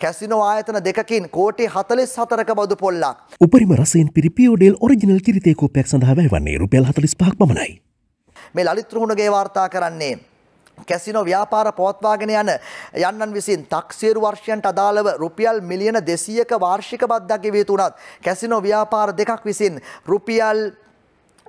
Casino ආයතන දෙකකින් කෝටි 44ක බදු පොල්ලක්. උපරිම රසයෙන් පිරි පියෝඩෙල් ඔරිජිනල් කිරිතේ කෝපයක් සඳහා වැය වන්නේ රුපියල් 45ක් පමණයි. මේ ලලිත් රුහුණගේ වාර්තා කරන්නේ කැසිනෝ ව්‍යාපාර පවත්වාගෙන යන යන්නන් විසින් තක්සේරු වර්ෂයන්ට අදාළව රුපියල් මිලියන 200ක වාර්ෂික බද්දක් ගෙවිය යුතු උනත් කැසිනෝ ව්‍යාපාර දෙකක් විසින් රුපියල්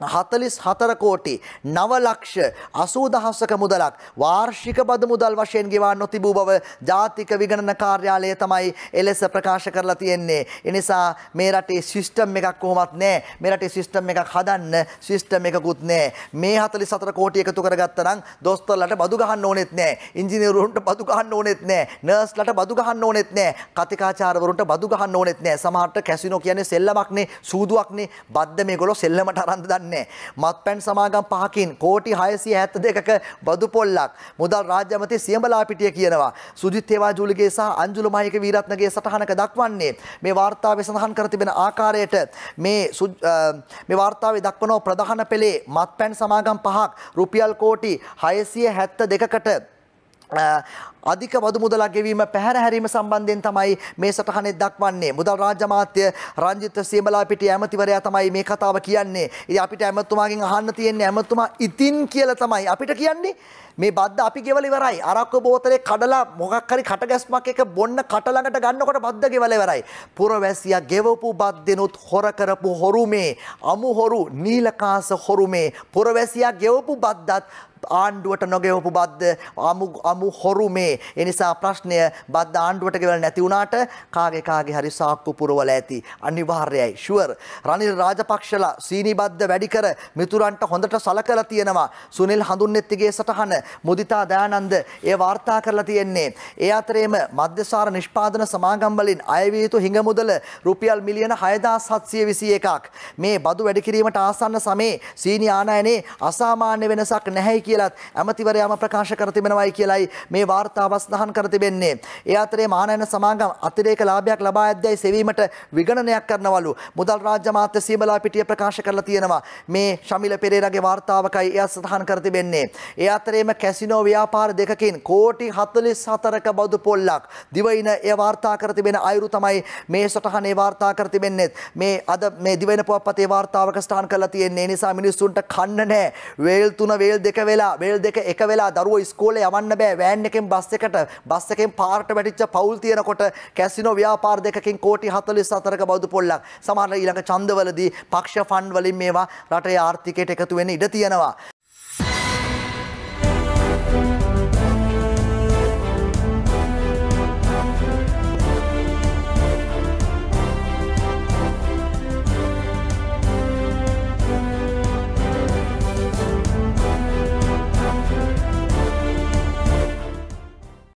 හතලිස් හතර කෝටි නවලක්ෂ අසූදහස්සක මුදලක් වාර්ෂික බද මුදල් වශයෙන් ගෙවා නොතිබූ බව ජාතික විගණන කාර්යාලය තමයි එලෙස ප්‍රකාශ කරලා තියෙන්නේ. එනිසා මේ රටේ සිිස්ටම් එකක් කොහොමත් නෑ මේ රටේ සිිස්ටම් එකක් හදන්න සිිස්ටම් එකකුත් නෑ මේ හතලි සතර කෝටි එකතු කරගත්තනම් දොස්තරලට බදු ගහන්න ඕනෙත් නෑ ඉංජිනේරුන්ට බදු ගහන්න ඕනෙත් නෑ නර්ස්ලට බදු ගහන්න ඕනෙත් නෑ කතිකාචාරවරුන්ට බදු ගහන්න ඕනෙත් නෑ සමහරට කැසිනෝ කියන්නේ සෙල්ලමක්නේ සූදුවක්නේ බද්ද මේගොල්ලෝ සෙල්ලමට අරන් දාන දන්නේ මත්පැන් සමාගම් පහකින් කෝටි 672ක බදු පොල්ලක් මුදල් රාජ්‍ය ඇමති සියඹලා පිටිය කියනවා සුජිත් හේවාජූලිගේ සහ අංජුල මහේක වීරත්නගේ සටහනක දක්වන්නේ මේ වාර්තාවේ සඳහන් කර තිබෙන ආකාරයට මේ මේ වාර්තාවේ දක්වන ප්‍රධාන පෙළේ මත්පැන් සමාගම් පහක් රුපියල් කෝටි 672කට අධික වදු මුදලක් ගෙවීම පැහැර හැරීම සම්බන්ධයෙන් තමයි මේ සටහනේ දක්වන්නේ. මුදල් රාජ්‍ය අමාත්‍ය රංජිත් සීමලාපිටිය ඇමතිවරයා තමයි මේ කතාව කියන්නේ. ඉතින් අපිට ඇමතුමාගෙන් අහන්න තියෙන්නේ ඇමතුමා ඉතින් කියලා තමයි අපිට කියන්නේ. මේ බද්ද අපි ගෙවල ඉවරයි. අරක්කු බෝතලේ කඩලා මොකක් හරි කටගැස්මක් එක බොන්න කට ළඟට ගන්නකොට බද්ද ගෙවල ඉවරයි. පුරවැසියා ගෙවපු බද්දෙනුත් හොර කරපු හොරුමේ අමු හොරු නීලකාස හොරුමේ පුරවැසියා ගෙවපු බද්දත් ආණ්ඩුවට නොගෙවපු බද්ද අමු අමු හොරු මේ. ඒ නිසා ප්‍රශ්නය බද්ද ආණ්ඩුවට ගෙවලා නැති වුණාට කාගේ කාගේ හරි සාක්කු පුරවල ඇති. අනිවාර්යයි. ෂුවර්. රනිල් රාජපක්ෂලා සීනිබද්ද වැඩි කර මිතුරන්ට හොඳට සලකලා තියෙනවා. සුනිල් හඳුන්නෙත්තිගේ සටහන මුදිතා දයානන්ද ඒ වාර්තා කරලා තියෙන්නේ. ඒ අතරේම මධ්‍යසාර නිෂ්පාදන සමාගම් වලින් අයවිය යුතු හිඟ මුදල රුපියල් මිලියන 6721ක්. මේ බදු වැඩිකිරීමට ආසන්න සමයේ සීනි ආනයනේ අසාමාන්‍ය වෙනසක් නැහැ කියලත් ඇමතිවරයාම ප්‍රකාශ කර තිබෙනවයි කියලයි මේ වාර්තාව සඳහන් කර තිබෙන්නේ. ඒ අතරේ මහානයන සමාගම් අතිරේක ලාභයක් ලබා ඇද්දැයි සෙවීමට විගණනයක් කරනවලු. මුදල් රාජ්‍ය මාත්‍ය සීමලා පිටිය ප්‍රකාශ කරලා තියෙනවා. මේ ශමිල පෙරේරාගේ වාර්තාවකයි එය සඳහන් කර තිබෙන්නේ. ඒ අතරේම කැසිනෝ ව්‍යාපාර දෙකකින් කෝටි 44ක බදු පොල්ලක් දිවයින එය වාර්තා කර තිබෙන අයුරු තමයි මේ සටහනේ වාර්තා කර තිබෙන්නේ. මේ අද මේ දිවයින පුවත්පතේ වාර්තාවක සටහන් කරලා තියෙන්නේ. නිසා මිනිස්සුන්ට කන්න නැහැ. වේල් 3 වේල් 2 වේල වෙලා බෙල් දෙක එක වෙලා දරුවෝ ඉස්කෝලේ යවන්න බෑ වෑන් එකෙන් බස් එකට බස් එකෙන් පාරට වැටිච්ච පවුල් තියෙනකොට කැසිනෝ ව්‍යාපාර දෙකකින් කෝටි 44ක බෞද්ධ පොල්ලක් සමහර ඊළඟ ඡන්දවලදී පක්ෂ ෆන්ඩ් වලින් මේවා රටේ ආර්ථිකයට එකතු වෙන්න ඉඩ තියෙනවා